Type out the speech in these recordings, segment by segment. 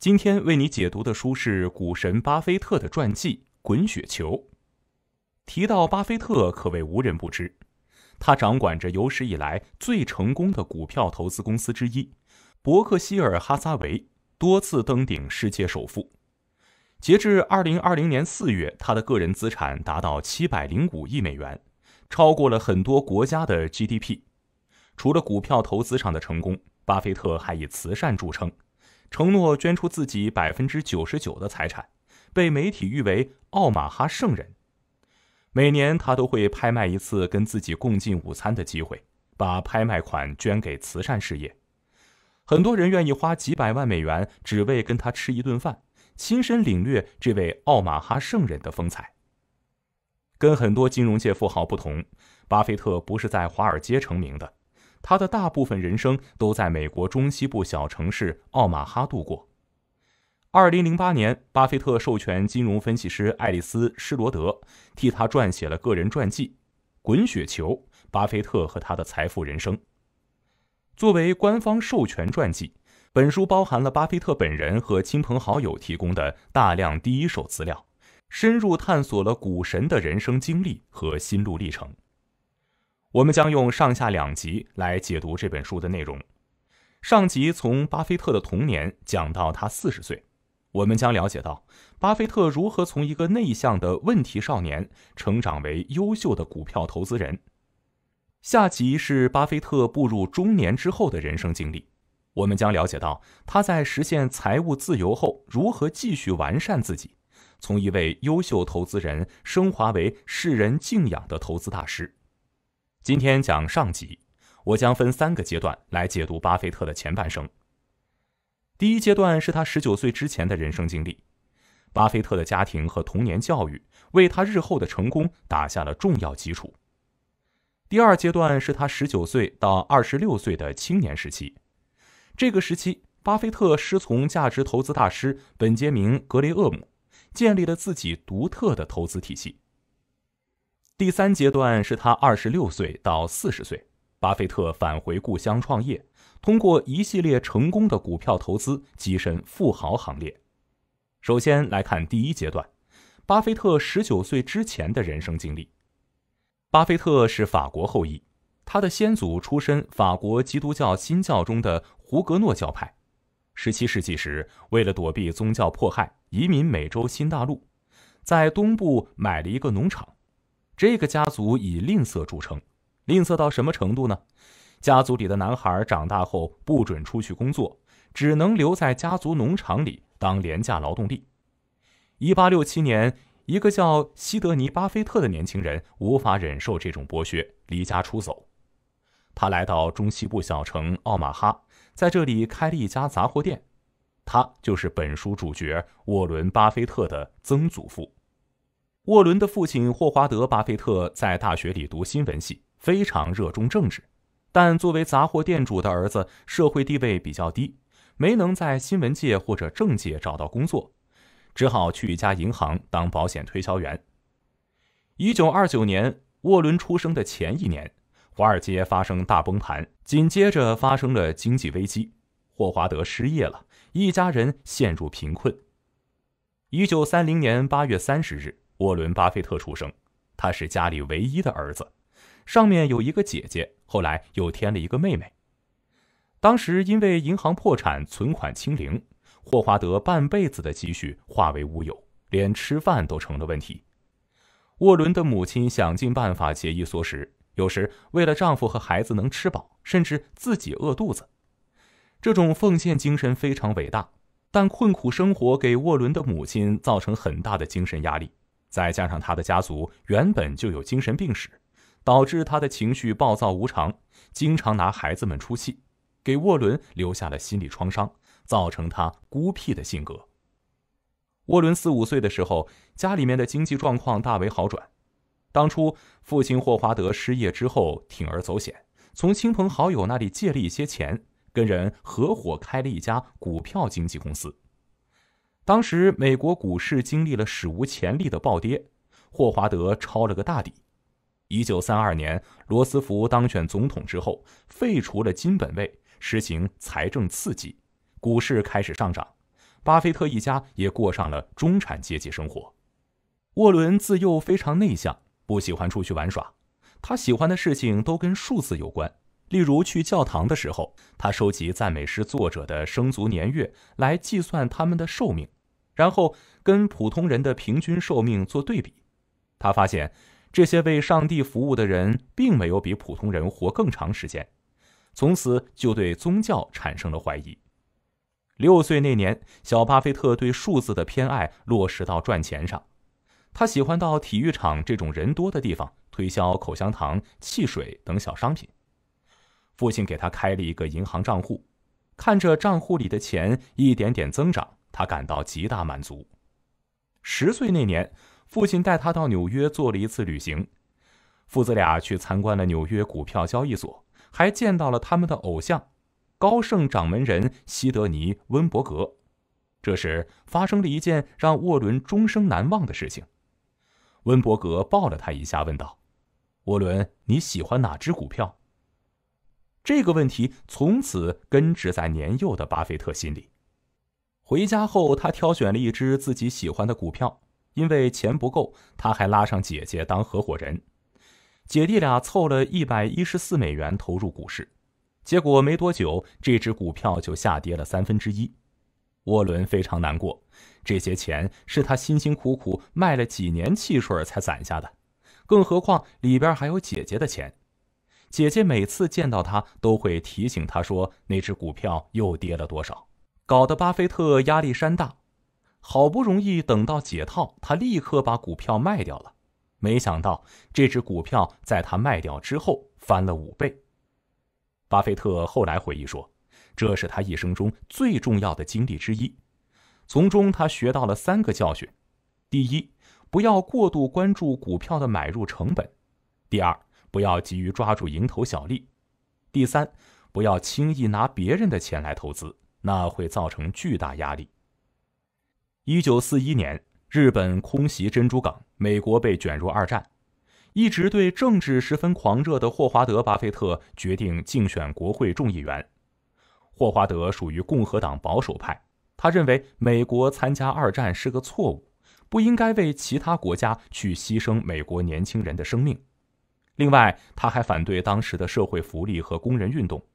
今天为你解读的书是《股神巴菲特的传记》《滚雪球》。提到巴菲特，可谓无人不知。他掌管着有史以来最成功的股票投资公司之一——伯克希尔·哈撒韦，多次登顶世界首富。截至二零二零年四月，他的个人资产达到七百零五亿美元，超过了很多国家的 GDP。除了股票投资上的成功，巴菲特还以慈善著称。承诺捐出自己百分之九十九的财产，被媒体誉为“奥马哈圣人”。每年他都会拍卖一次跟自己共进午餐的机会，把拍卖款捐给慈善事业。很多人愿意花几百万美元，只为跟他吃一顿饭，亲身领略这位“奥马哈圣人”的风采。跟很多金融界富豪不同，巴菲特不是在华尔街成名的。他的大部分人生都在美国中西部小城市奥马哈度过。二零零八年，巴菲特授权金融分析师爱丽丝·施罗德替他撰写了个人传记《滚雪球：巴菲特和他的财富人生》。作为官方授权传记，本书包含了巴菲特本人和亲朋好友提供的大量第一手资料，深入探索了股神的人生经历和心路历程。我们将用上下两集来解读这本书的内容。上集从巴菲特的童年讲到他四十岁，我们将了解到巴菲特如何从一个内向的问题少年成长为优秀的股票投资人。下集是巴菲特步入中年之后的人生经历，我们将了解到他在实现财务自由后如何继续完善自己，从一位优秀投资人升华为世人敬仰的投资大师。今天讲上集，我将分三个阶段来解读巴菲特的前半生。第一阶段是他十九岁之前的人生经历，巴菲特的家庭和童年教育为他日后的成功打下了重要基础。第二阶段是他十九岁到二十六岁的青年时期，这个时期，巴菲特师从价值投资大师本杰明·格雷厄姆，建立了自己独特的投资体系。第三阶段是他二十六岁到四十岁，巴菲特返回故乡创业，通过一系列成功的股票投资跻身富豪行列。首先来看第一阶段，巴菲特十九岁之前的人生经历。巴菲特是法国后裔，他的先祖出身法国基督教新教中的胡格诺教派。十七世纪时，为了躲避宗教迫害，移民美洲新大陆，在东部买了一个农场。这个家族以吝啬著称，吝啬到什么程度呢？家族里的男孩长大后不准出去工作，只能留在家族农场里当廉价劳动力。1867年，一个叫西德尼·巴菲特的年轻人无法忍受这种剥削，离家出走。他来到中西部小城奥马哈，在这里开了一家杂货店。他就是本书主角沃伦·巴菲特的曾祖父。沃伦的父亲霍华德·巴菲特在大学里读新闻系，非常热衷政治，但作为杂货店主的儿子，社会地位比较低，没能在新闻界或者政界找到工作，只好去一家银行当保险推销员。一九二九年，沃伦出生的前一年，华尔街发生大崩盘，紧接着发生了经济危机，霍华德失业了，一家人陷入贫困。一九三零年八月三十日。沃伦·巴菲特出生，他是家里唯一的儿子，上面有一个姐姐，后来又添了一个妹妹。当时因为银行破产，存款清零，霍华德半辈子的积蓄化为乌有，连吃饭都成了问题。沃伦的母亲想尽办法节衣缩食，有时为了丈夫和孩子能吃饱，甚至自己饿肚子。这种奉献精神非常伟大，但困苦生活给沃伦的母亲造成很大的精神压力。再加上他的家族原本就有精神病史，导致他的情绪暴躁无常，经常拿孩子们出气，给沃伦留下了心理创伤，造成他孤僻的性格。沃伦四五岁的时候，家里面的经济状况大为好转。当初父亲霍华德失业之后，铤而走险，从亲朋好友那里借了一些钱，跟人合伙开了一家股票经纪公司。当时美国股市经历了史无前例的暴跌，霍华德抄了个大底。一九三二年，罗斯福当选总统之后，废除了金本位，实行财政刺激，股市开始上涨，巴菲特一家也过上了中产阶级生活。沃伦自幼非常内向，不喜欢出去玩耍，他喜欢的事情都跟数字有关，例如去教堂的时候，他收集赞美诗作者的生卒年月来计算他们的寿命。然后跟普通人的平均寿命做对比，他发现这些为上帝服务的人并没有比普通人活更长时间。从此就对宗教产生了怀疑。六岁那年，小巴菲特对数字的偏爱落实到赚钱上。他喜欢到体育场这种人多的地方推销口香糖、汽水等小商品。父亲给他开了一个银行账户，看着账户里的钱一点点增长。他感到极大满足。十岁那年，父亲带他到纽约做了一次旅行，父子俩去参观了纽约股票交易所，还见到了他们的偶像——高盛掌门人西德尼·温伯格。这时发生了一件让沃伦终生难忘的事情。温伯格抱了他一下，问道：“沃伦，你喜欢哪只股票？”这个问题从此根植在年幼的巴菲特心里。回家后，他挑选了一只自己喜欢的股票，因为钱不够，他还拉上姐姐当合伙人。姐弟俩凑了一百一十四美元投入股市，结果没多久，这只股票就下跌了三分之一。沃伦非常难过，这些钱是他辛辛苦苦卖了几年汽水才攒下的，更何况里边还有姐姐的钱。姐姐每次见到他都会提醒他说：“那只股票又跌了多少。”搞得巴菲特压力山大，好不容易等到解套，他立刻把股票卖掉了。没想到这只股票在他卖掉之后翻了五倍。巴菲特后来回忆说：“这是他一生中最重要的经历之一。从中他学到了三个教训：第一，不要过度关注股票的买入成本；第二，不要急于抓住蝇头小利；第三，不要轻易拿别人的钱来投资。”那会造成巨大压力。一九四一年，日本空袭珍珠港，美国被卷入二战。一直对政治十分狂热的霍华德·巴菲特决定竞选国会众议员。霍华德属于共和党保守派，他认为美国参加二战是个错误，不应该为其他国家去牺牲美国年轻人的生命。另外，他还反对当时的社会福利和工人运动，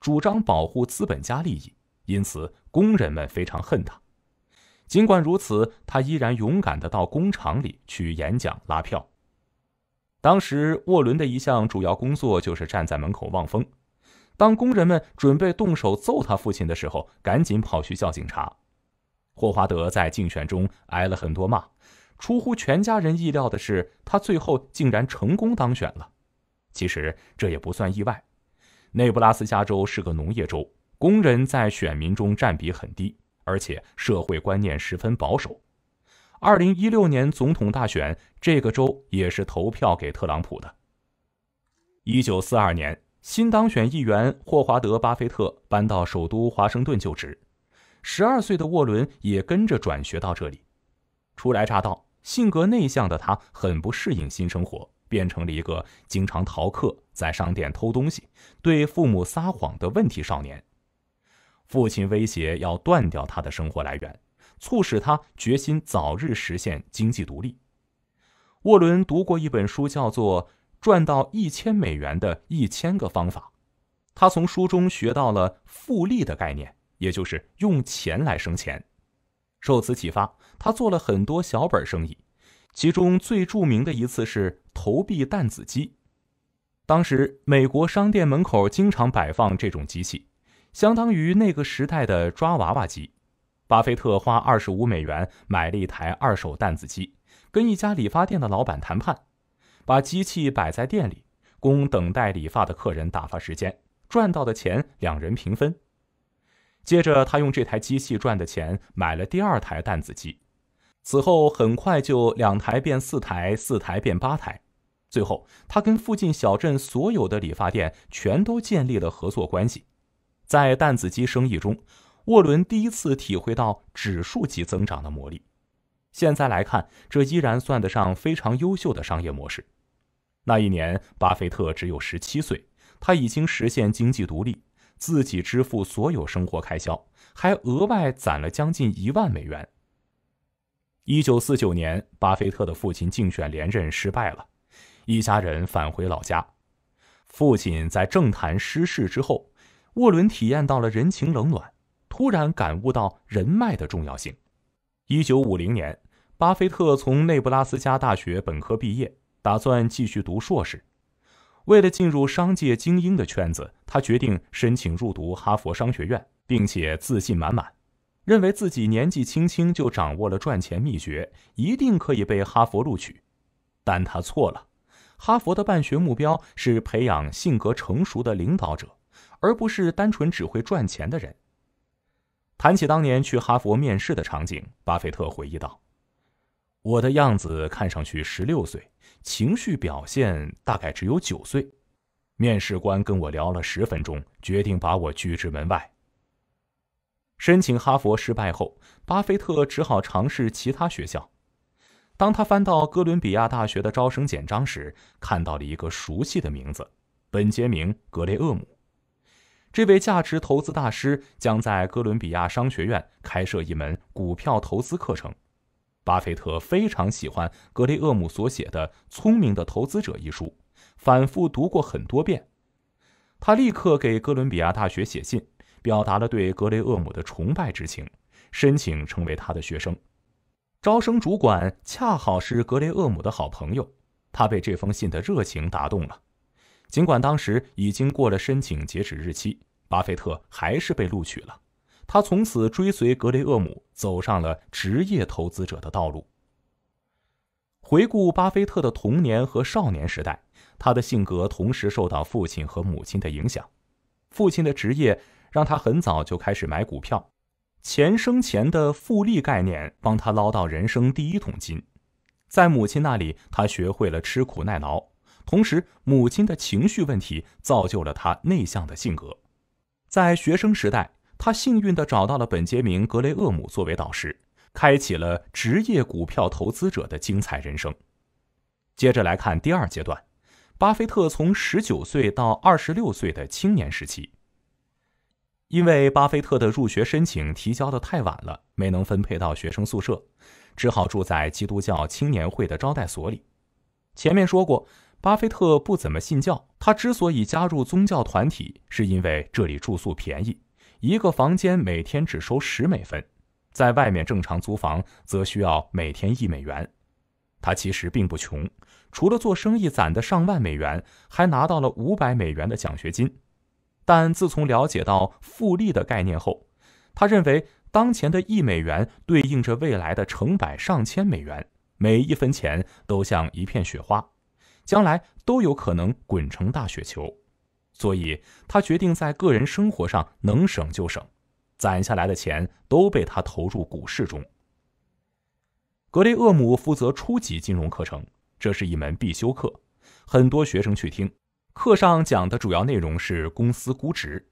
主张保护资本家利益。因此，工人们非常恨他。尽管如此，他依然勇敢地到工厂里去演讲拉票。当时，沃伦的一项主要工作就是站在门口望风。当工人们准备动手揍他父亲的时候，赶紧跑去叫警察。霍华德在竞选中挨了很多骂。出乎全家人意料的是，他最后竟然成功当选了。其实这也不算意外。内布拉斯加州是个农业州。工人在选民中占比很低，而且社会观念十分保守。二零一六年总统大选，这个州也是投票给特朗普的。一九四二年，新当选议员霍华德·巴菲特搬到首都华盛顿就职，十二岁的沃伦也跟着转学到这里。初来乍到，性格内向的他很不适应新生活，变成了一个经常逃课、在商店偷东西、对父母撒谎的问题少年。父亲威胁要断掉他的生活来源，促使他决心早日实现经济独立。沃伦读过一本书，叫做《赚到一千美元的一千个方法》，他从书中学到了复利的概念，也就是用钱来生钱。受此启发，他做了很多小本生意，其中最著名的一次是投币弹子机。当时，美国商店门口经常摆放这种机器。相当于那个时代的抓娃娃机，巴菲特花二十五美元买了一台二手弹子机，跟一家理发店的老板谈判，把机器摆在店里，供等待理发的客人打发时间，赚到的钱两人平分。接着，他用这台机器赚的钱买了第二台弹子机，此后很快就两台变四台，四台变八台，最后他跟附近小镇所有的理发店全都建立了合作关系。在弹子鸡生意中，沃伦第一次体会到指数级增长的魔力。现在来看，这依然算得上非常优秀的商业模式。那一年，巴菲特只有十七岁，他已经实现经济独立，自己支付所有生活开销，还额外攒了将近一万美元。一九四九年，巴菲特的父亲竞选连任失败了，一家人返回老家。父亲在政坛失势之后。沃伦体验到了人情冷暖，突然感悟到人脉的重要性。一九五零年，巴菲特从内布拉斯加大学本科毕业，打算继续读硕士。为了进入商界精英的圈子，他决定申请入读哈佛商学院，并且自信满满，认为自己年纪轻轻就掌握了赚钱秘诀，一定可以被哈佛录取。但他错了，哈佛的办学目标是培养性格成熟的领导者。而不是单纯只会赚钱的人。谈起当年去哈佛面试的场景，巴菲特回忆道：“我的样子看上去十六岁，情绪表现大概只有九岁。面试官跟我聊了十分钟，决定把我拒之门外。”申请哈佛失败后，巴菲特只好尝试其他学校。当他翻到哥伦比亚大学的招生简章时，看到了一个熟悉的名字——本杰明·格雷厄姆。这位价值投资大师将在哥伦比亚商学院开设一门股票投资课程。巴菲特非常喜欢格雷厄姆所写的《聪明的投资者》一书，反复读过很多遍。他立刻给哥伦比亚大学写信，表达了对格雷厄姆的崇拜之情，申请成为他的学生。招生主管恰好是格雷厄姆的好朋友，他被这封信的热情打动了。尽管当时已经过了申请截止日期，巴菲特还是被录取了。他从此追随格雷厄姆，走上了职业投资者的道路。回顾巴菲特的童年和少年时代，他的性格同时受到父亲和母亲的影响。父亲的职业让他很早就开始买股票，钱生钱的复利概念帮他捞到人生第一桶金。在母亲那里，他学会了吃苦耐劳。同时，母亲的情绪问题造就了他内向的性格。在学生时代，他幸运的找到了本杰明·格雷厄姆作为导师，开启了职业股票投资者的精彩人生。接着来看第二阶段，巴菲特从十九岁到二十六岁的青年时期。因为巴菲特的入学申请提交的太晚了，没能分配到学生宿舍，只好住在基督教青年会的招待所里。前面说过。巴菲特不怎么信教，他之所以加入宗教团体，是因为这里住宿便宜，一个房间每天只收十美分，在外面正常租房则需要每天一美元。他其实并不穷，除了做生意攒的上万美元，还拿到了五百美元的奖学金。但自从了解到复利的概念后，他认为当前的一美元对应着未来的成百上千美元，每一分钱都像一片雪花。将来都有可能滚成大雪球，所以他决定在个人生活上能省就省，攒下来的钱都被他投入股市中。格雷厄姆负责初级金融课程，这是一门必修课，很多学生去听。课上讲的主要内容是公司估值，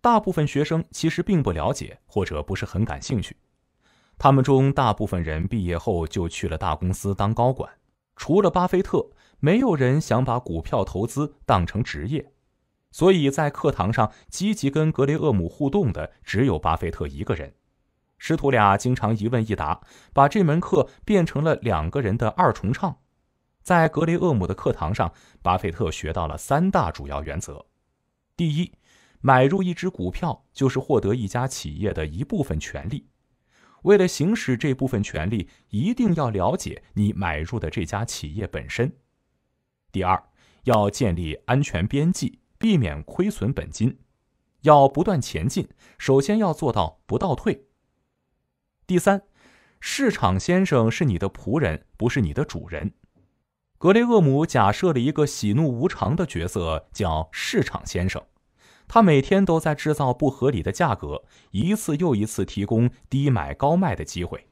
大部分学生其实并不了解或者不是很感兴趣。他们中大部分人毕业后就去了大公司当高管，除了巴菲特。没有人想把股票投资当成职业，所以在课堂上积极跟格雷厄姆互动的只有巴菲特一个人。师徒俩经常一问一答，把这门课变成了两个人的二重唱。在格雷厄姆的课堂上，巴菲特学到了三大主要原则：第一，买入一只股票就是获得一家企业的一部分权利；为了行使这部分权利，一定要了解你买入的这家企业本身。第二，要建立安全边际，避免亏损本金；要不断前进，首先要做到不倒退。第三，市场先生是你的仆人，不是你的主人。格雷厄姆假设了一个喜怒无常的角色，叫市场先生，他每天都在制造不合理的价格，一次又一次提供低买高卖的机会，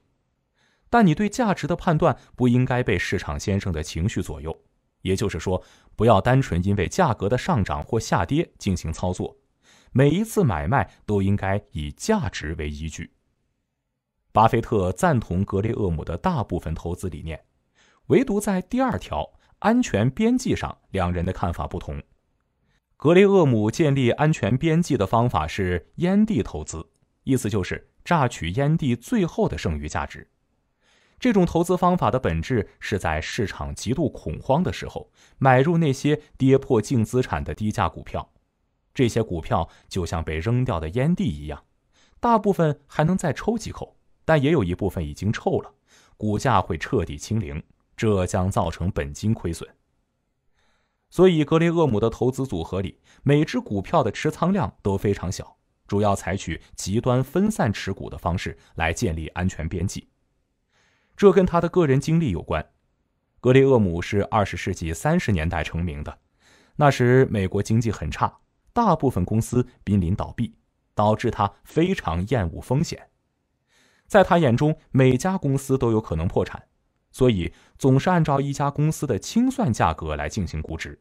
但你对价值的判断不应该被市场先生的情绪左右。也就是说，不要单纯因为价格的上涨或下跌进行操作，每一次买卖都应该以价值为依据。巴菲特赞同格雷厄姆的大部分投资理念，唯独在第二条安全边际上，两人的看法不同。格雷厄姆建立安全边际的方法是烟蒂投资，意思就是榨取烟蒂最后的剩余价值。这种投资方法的本质是在市场极度恐慌的时候买入那些跌破净资产的低价股票，这些股票就像被扔掉的烟蒂一样，大部分还能再抽几口，但也有一部分已经臭了，股价会彻底清零，这将造成本金亏损。所以，格雷厄姆的投资组合里每只股票的持仓量都非常小，主要采取极端分散持股的方式来建立安全边际。这跟他的个人经历有关。格雷厄姆是二十世纪三十年代成名的，那时美国经济很差，大部分公司濒临倒闭，导致他非常厌恶风险。在他眼中，每家公司都有可能破产，所以总是按照一家公司的清算价格来进行估值。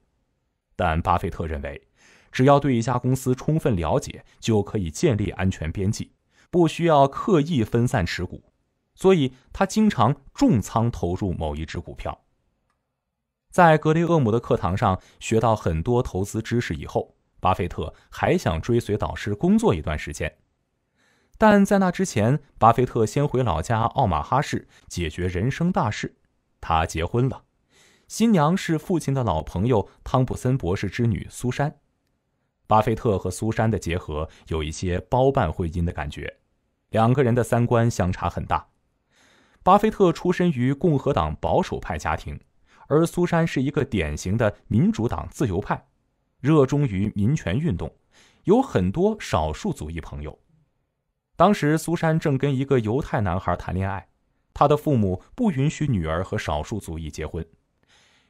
但巴菲特认为，只要对一家公司充分了解，就可以建立安全边际，不需要刻意分散持股。所以他经常重仓投入某一只股票。在格雷厄姆的课堂上学到很多投资知识以后，巴菲特还想追随导师工作一段时间，但在那之前，巴菲特先回老家奥马哈市解决人生大事。他结婚了，新娘是父亲的老朋友汤普森博士之女苏珊。巴菲特和苏珊的结合有一些包办婚姻的感觉，两个人的三观相差很大。巴菲特出身于共和党保守派家庭，而苏珊是一个典型的民主党自由派，热衷于民权运动，有很多少数族裔朋友。当时苏珊正跟一个犹太男孩谈恋爱，她的父母不允许女儿和少数族裔结婚，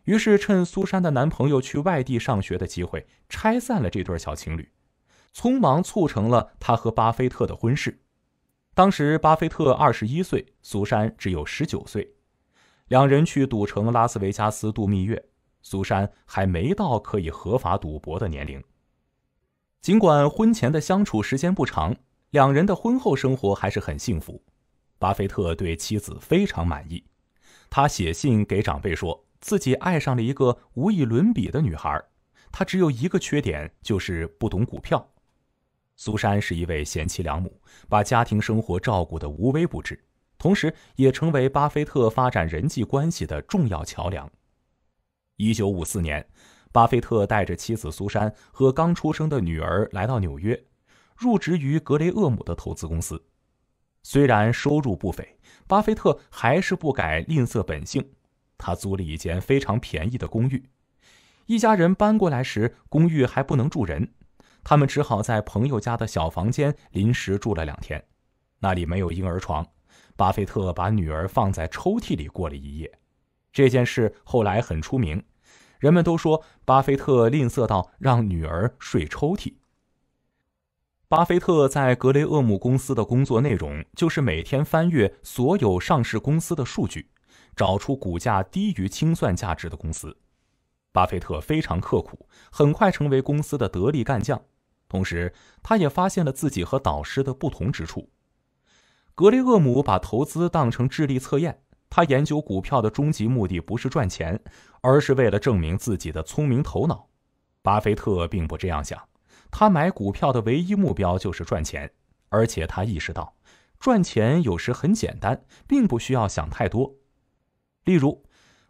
于是趁苏珊的男朋友去外地上学的机会，拆散了这对小情侣，匆忙促成了她和巴菲特的婚事。当时，巴菲特21岁，苏珊只有19岁，两人去赌城拉斯维加斯度蜜月。苏珊还没到可以合法赌博的年龄。尽管婚前的相处时间不长，两人的婚后生活还是很幸福。巴菲特对妻子非常满意，他写信给长辈说，自己爱上了一个无以伦比的女孩。她只有一个缺点，就是不懂股票。苏珊是一位贤妻良母，把家庭生活照顾得无微不至，同时也成为巴菲特发展人际关系的重要桥梁。一九五四年，巴菲特带着妻子苏珊和刚出生的女儿来到纽约，入职于格雷厄姆的投资公司。虽然收入不菲，巴菲特还是不改吝啬本性，他租了一间非常便宜的公寓。一家人搬过来时，公寓还不能住人。他们只好在朋友家的小房间临时住了两天，那里没有婴儿床，巴菲特把女儿放在抽屉里过了一夜。这件事后来很出名，人们都说巴菲特吝啬到让女儿睡抽屉。巴菲特在格雷厄姆公司的工作内容就是每天翻阅所有上市公司的数据，找出股价低于清算价值的公司。巴菲特非常刻苦，很快成为公司的得力干将。同时，他也发现了自己和导师的不同之处。格雷厄姆把投资当成智力测验，他研究股票的终极目的不是赚钱，而是为了证明自己的聪明头脑。巴菲特并不这样想，他买股票的唯一目标就是赚钱，而且他意识到，赚钱有时很简单，并不需要想太多。例如，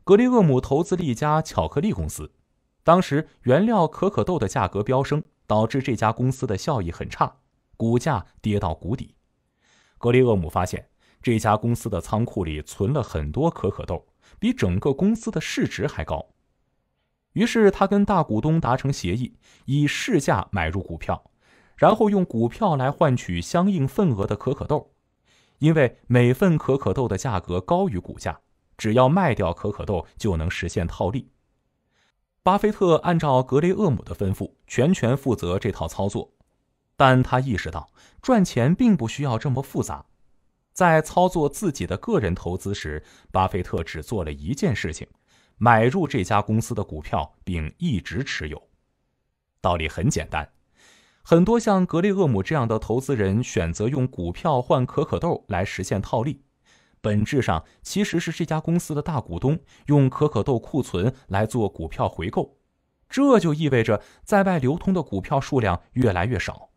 格雷厄姆投资了一家巧克力公司，当时原料可可豆的价格飙升。导致这家公司的效益很差，股价跌到谷底。格雷厄姆发现这家公司的仓库里存了很多可可豆，比整个公司的市值还高。于是他跟大股东达成协议，以市价买入股票，然后用股票来换取相应份额的可可豆。因为每份可可豆的价格高于股价，只要卖掉可可豆就能实现套利。巴菲特按照格雷厄姆的吩咐，全权负责这套操作，但他意识到赚钱并不需要这么复杂。在操作自己的个人投资时，巴菲特只做了一件事情：买入这家公司的股票，并一直持有。道理很简单，很多像格雷厄姆这样的投资人选择用股票换可可豆来实现套利。本质上其实是这家公司的大股东用可可豆库存来做股票回购，这就意味着在外流通的股票数量越来越少。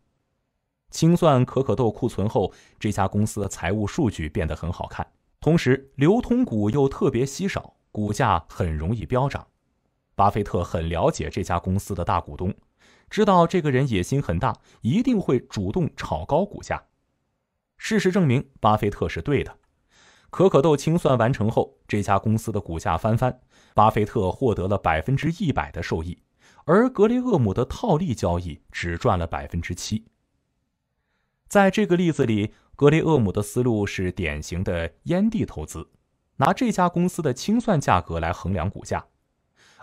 清算可可豆库存后，这家公司的财务数据变得很好看，同时流通股又特别稀少，股价很容易飙涨。巴菲特很了解这家公司的大股东，知道这个人野心很大，一定会主动炒高股价。事实证明，巴菲特是对的。可可豆清算完成后，这家公司的股价翻番，巴菲特获得了百分之一百的收益，而格雷厄姆的套利交易只赚了百分之七。在这个例子里，格雷厄姆的思路是典型的烟蒂投资，拿这家公司的清算价格来衡量股价，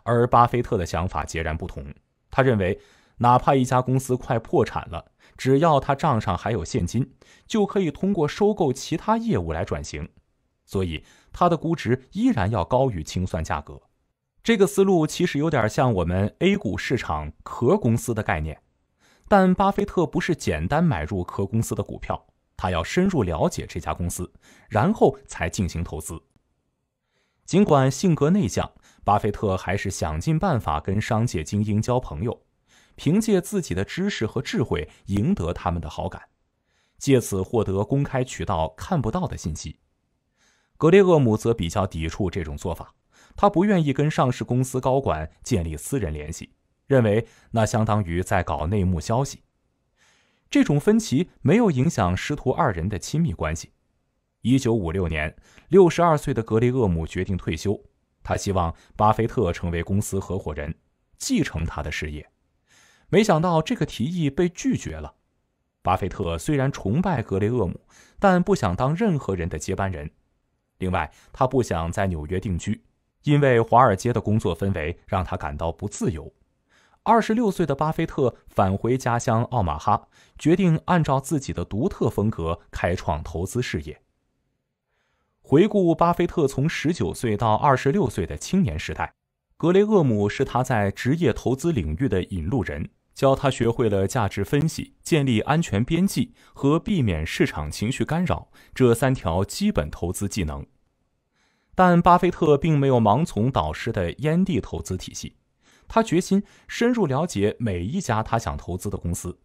而巴菲特的想法截然不同。他认为，哪怕一家公司快破产了，只要他账上还有现金，就可以通过收购其他业务来转型。所以，它的估值依然要高于清算价格。这个思路其实有点像我们 A 股市场壳公司的概念，但巴菲特不是简单买入壳公司的股票，他要深入了解这家公司，然后才进行投资。尽管性格内向，巴菲特还是想尽办法跟商界精英交朋友，凭借自己的知识和智慧赢得他们的好感，借此获得公开渠道看不到的信息。格雷厄姆则比较抵触这种做法，他不愿意跟上市公司高管建立私人联系，认为那相当于在搞内幕消息。这种分歧没有影响师徒二人的亲密关系。一九五六年，六十二岁的格雷厄姆决定退休，他希望巴菲特成为公司合伙人，继承他的事业。没想到这个提议被拒绝了。巴菲特虽然崇拜格雷厄姆，但不想当任何人的接班人。另外，他不想在纽约定居，因为华尔街的工作氛围让他感到不自由。二十六岁的巴菲特返回家乡奥马哈，决定按照自己的独特风格开创投资事业。回顾巴菲特从十九岁到二十六岁的青年时代，格雷厄姆是他在职业投资领域的引路人。教他学会了价值分析、建立安全边际和避免市场情绪干扰这三条基本投资技能，但巴菲特并没有盲从导师的烟蒂投资体系，他决心深入了解每一家他想投资的公司，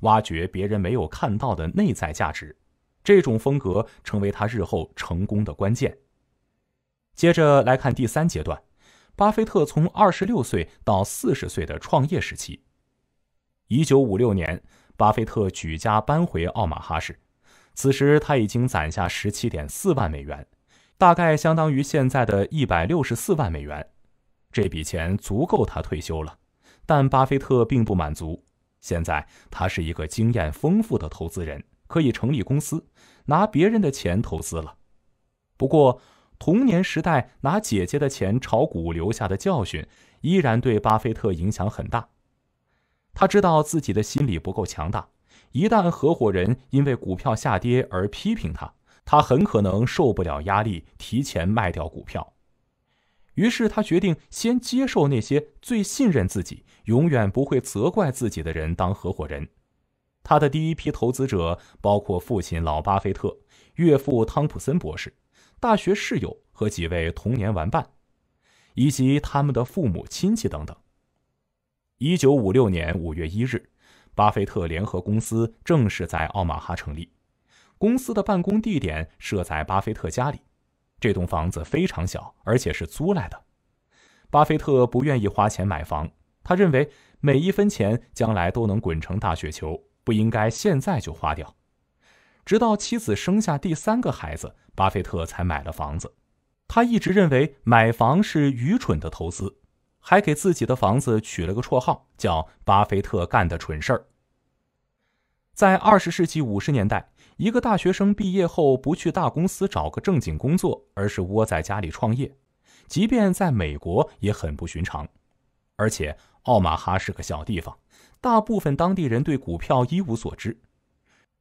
挖掘别人没有看到的内在价值。这种风格成为他日后成功的关键。接着来看第三阶段，巴菲特从二十六岁到四十岁的创业时期。一九五六年，巴菲特举家搬回奥马哈市。此时他已经攒下十七点四万美元，大概相当于现在的一百六十四万美元。这笔钱足够他退休了，但巴菲特并不满足。现在他是一个经验丰富的投资人，可以成立公司，拿别人的钱投资了。不过，童年时代拿姐姐的钱炒股留下的教训，依然对巴菲特影响很大。他知道自己的心理不够强大，一旦合伙人因为股票下跌而批评他，他很可能受不了压力，提前卖掉股票。于是他决定先接受那些最信任自己、永远不会责怪自己的人当合伙人。他的第一批投资者包括父亲老巴菲特、岳父汤普森博士、大学室友和几位童年玩伴，以及他们的父母亲戚等等。一九五六年五月一日，巴菲特联合公司正式在奥马哈成立。公司的办公地点设在巴菲特家里，这栋房子非常小，而且是租来的。巴菲特不愿意花钱买房，他认为每一分钱将来都能滚成大雪球，不应该现在就花掉。直到妻子生下第三个孩子，巴菲特才买了房子。他一直认为买房是愚蠢的投资。还给自己的房子取了个绰号，叫“巴菲特干的蠢事儿”。在二十世纪五十年代，一个大学生毕业后不去大公司找个正经工作，而是窝在家里创业，即便在美国也很不寻常。而且奥马哈是个小地方，大部分当地人对股票一无所知。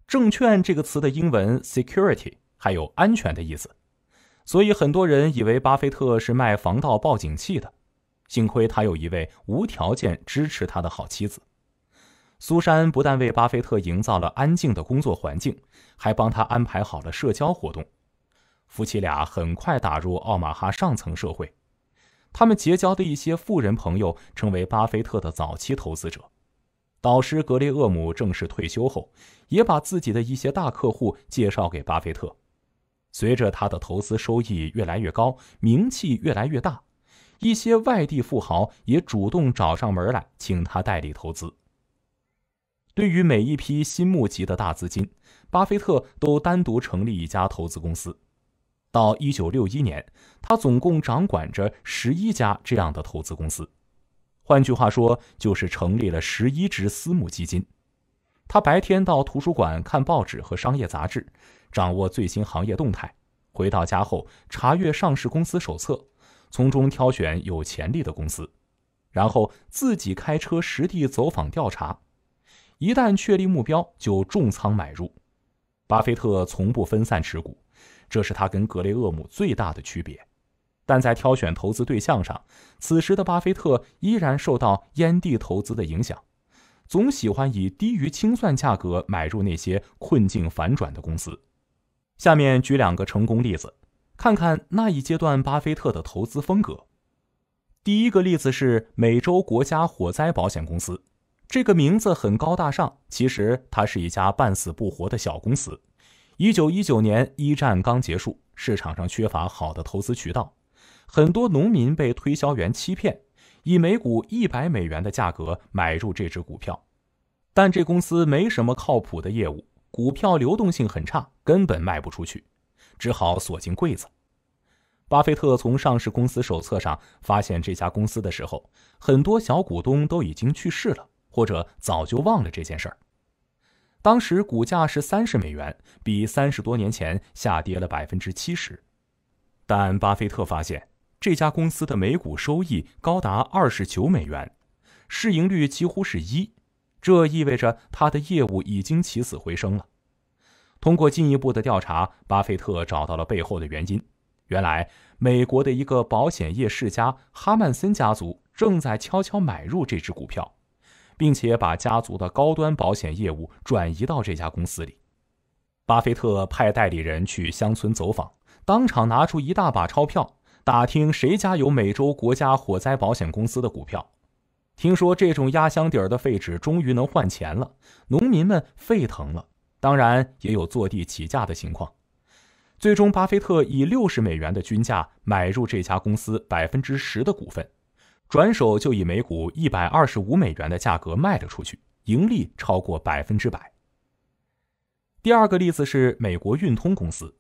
证券这个词的英文 “security” 还有安全的意思，所以很多人以为巴菲特是卖防盗报警器的。幸亏他有一位无条件支持他的好妻子，苏珊。不但为巴菲特营造了安静的工作环境，还帮他安排好了社交活动。夫妻俩很快打入奥马哈上层社会，他们结交的一些富人朋友成为巴菲特的早期投资者。导师格雷厄姆正式退休后，也把自己的一些大客户介绍给巴菲特。随着他的投资收益越来越高，名气越来越大。一些外地富豪也主动找上门来，请他代理投资。对于每一批新募集的大资金，巴菲特都单独成立一家投资公司。到1961年，他总共掌管着十一家这样的投资公司，换句话说，就是成立了十一支私募基金。他白天到图书馆看报纸和商业杂志，掌握最新行业动态；回到家后，查阅上市公司手册。从中挑选有潜力的公司，然后自己开车实地走访调查。一旦确立目标，就重仓买入。巴菲特从不分散持股，这是他跟格雷厄姆最大的区别。但在挑选投资对象上，此时的巴菲特依然受到烟蒂投资的影响，总喜欢以低于清算价格买入那些困境反转的公司。下面举两个成功例子。看看那一阶段巴菲特的投资风格。第一个例子是美洲国家火灾保险公司，这个名字很高大上，其实它是一家半死不活的小公司。1919年一战刚结束，市场上缺乏好的投资渠道，很多农民被推销员欺骗，以每股100美元的价格买入这只股票，但这公司没什么靠谱的业务，股票流动性很差，根本卖不出去。只好锁进柜子。巴菲特从上市公司手册上发现这家公司的时候，很多小股东都已经去世了，或者早就忘了这件事儿。当时股价是三十美元，比三十多年前下跌了百分之七十。但巴菲特发现这家公司的每股收益高达二十九美元，市盈率几乎是一，这意味着他的业务已经起死回生了。通过进一步的调查，巴菲特找到了背后的原因。原来，美国的一个保险业世家哈曼森家族正在悄悄买入这只股票，并且把家族的高端保险业务转移到这家公司里。巴菲特派代理人去乡村走访，当场拿出一大把钞票，打听谁家有美洲国家火灾保险公司的股票。听说这种压箱底儿的废纸终于能换钱了，农民们沸腾了。当然也有坐地起价的情况，最终巴菲特以六十美元的均价买入这家公司百分之十的股份，转手就以每股一百二十五美元的价格卖了出去，盈利超过百分之百。第二个例子是美国运通公司，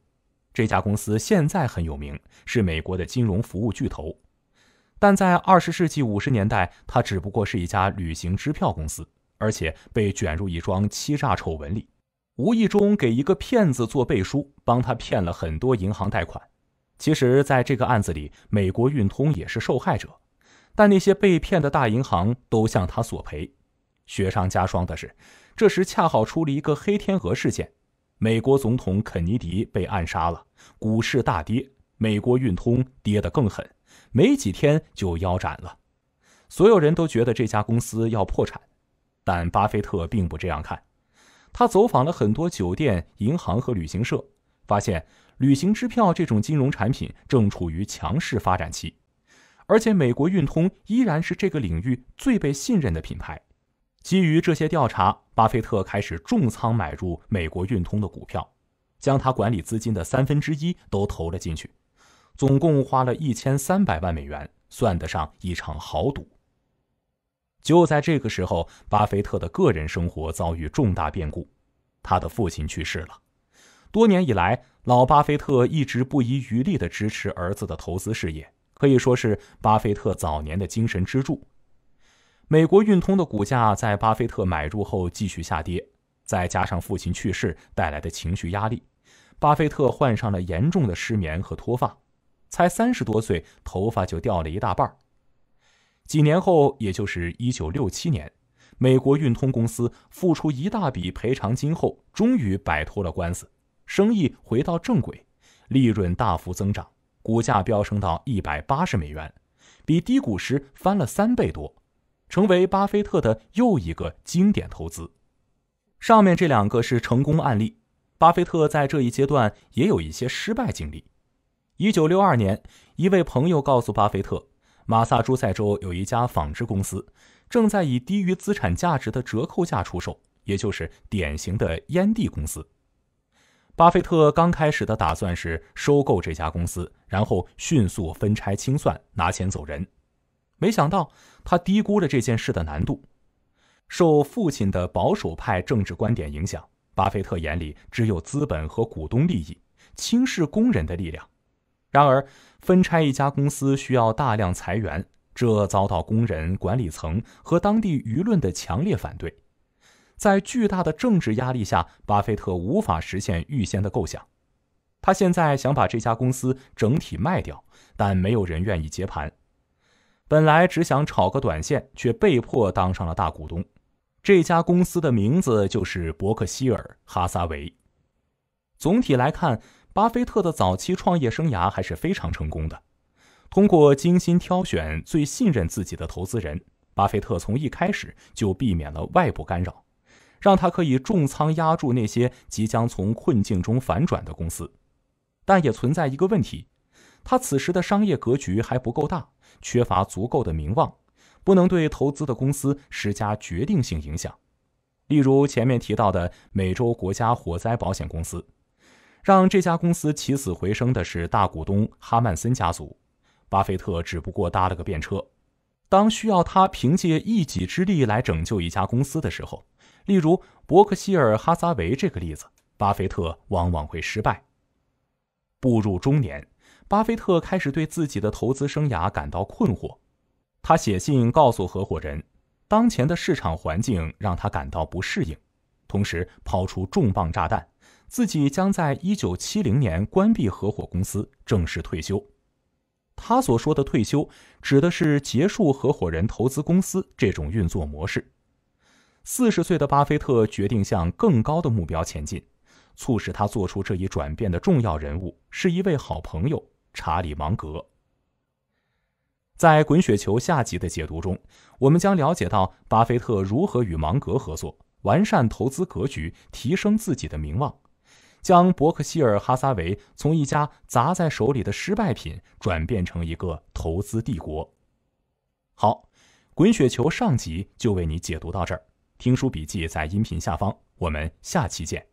这家公司现在很有名，是美国的金融服务巨头，但在二十世纪五十年代，它只不过是一家旅行支票公司，而且被卷入一桩欺诈丑闻里。无意中给一个骗子做背书，帮他骗了很多银行贷款。其实，在这个案子里，美国运通也是受害者。但那些被骗的大银行都向他索赔。雪上加霜的是，这时恰好出了一个黑天鹅事件：美国总统肯尼迪被暗杀了，股市大跌，美国运通跌得更狠，没几天就腰斩了。所有人都觉得这家公司要破产，但巴菲特并不这样看。他走访了很多酒店、银行和旅行社，发现旅行支票这种金融产品正处于强势发展期，而且美国运通依然是这个领域最被信任的品牌。基于这些调查，巴菲特开始重仓买入美国运通的股票，将他管理资金的三分之一都投了进去，总共花了一千三百万美元，算得上一场豪赌。就在这个时候，巴菲特的个人生活遭遇重大变故，他的父亲去世了。多年以来，老巴菲特一直不遗余力地支持儿子的投资事业，可以说是巴菲特早年的精神支柱。美国运通的股价在巴菲特买入后继续下跌，再加上父亲去世带来的情绪压力，巴菲特患上了严重的失眠和脱发，才三十多岁，头发就掉了一大半儿。几年后，也就是一九六七年，美国运通公司付出一大笔赔偿金后，终于摆脱了官司，生意回到正轨，利润大幅增长，股价飙升到一百八十美元，比低谷时翻了三倍多，成为巴菲特的又一个经典投资。上面这两个是成功案例，巴菲特在这一阶段也有一些失败经历。一九六二年，一位朋友告诉巴菲特。马萨诸塞州有一家纺织公司，正在以低于资产价值的折扣价出售，也就是典型的烟蒂公司。巴菲特刚开始的打算是收购这家公司，然后迅速分拆清算，拿钱走人。没想到他低估了这件事的难度。受父亲的保守派政治观点影响，巴菲特眼里只有资本和股东利益，轻视工人的力量。然而，分拆一家公司需要大量裁员，这遭到工人、管理层和当地舆论的强烈反对。在巨大的政治压力下，巴菲特无法实现预先的构想。他现在想把这家公司整体卖掉，但没有人愿意接盘。本来只想炒个短线，却被迫当上了大股东。这家公司的名字就是伯克希尔·哈撒韦。总体来看。巴菲特的早期创业生涯还是非常成功的。通过精心挑选最信任自己的投资人，巴菲特从一开始就避免了外部干扰，让他可以重仓压住那些即将从困境中反转的公司。但也存在一个问题，他此时的商业格局还不够大，缺乏足够的名望，不能对投资的公司施加决定性影响。例如前面提到的美洲国家火灾保险公司。让这家公司起死回生的是大股东哈曼森家族，巴菲特只不过搭了个便车。当需要他凭借一己之力来拯救一家公司的时候，例如伯克希尔·哈撒韦这个例子，巴菲特往往会失败。步入中年，巴菲特开始对自己的投资生涯感到困惑。他写信告诉合伙人，当前的市场环境让他感到不适应，同时抛出重磅炸弹。自己将在一九七零年关闭合伙公司，正式退休。他所说的退休，指的是结束合伙人投资公司这种运作模式。四十岁的巴菲特决定向更高的目标前进。促使他做出这一转变的重要人物是一位好朋友查理芒格。在《滚雪球》下集的解读中，我们将了解到巴菲特如何与芒格合作，完善投资格局，提升自己的名望。将伯克希尔·哈撒韦从一家砸在手里的失败品转变成一个投资帝国。好，滚雪球上集就为你解读到这儿。听书笔记在音频下方，我们下期见。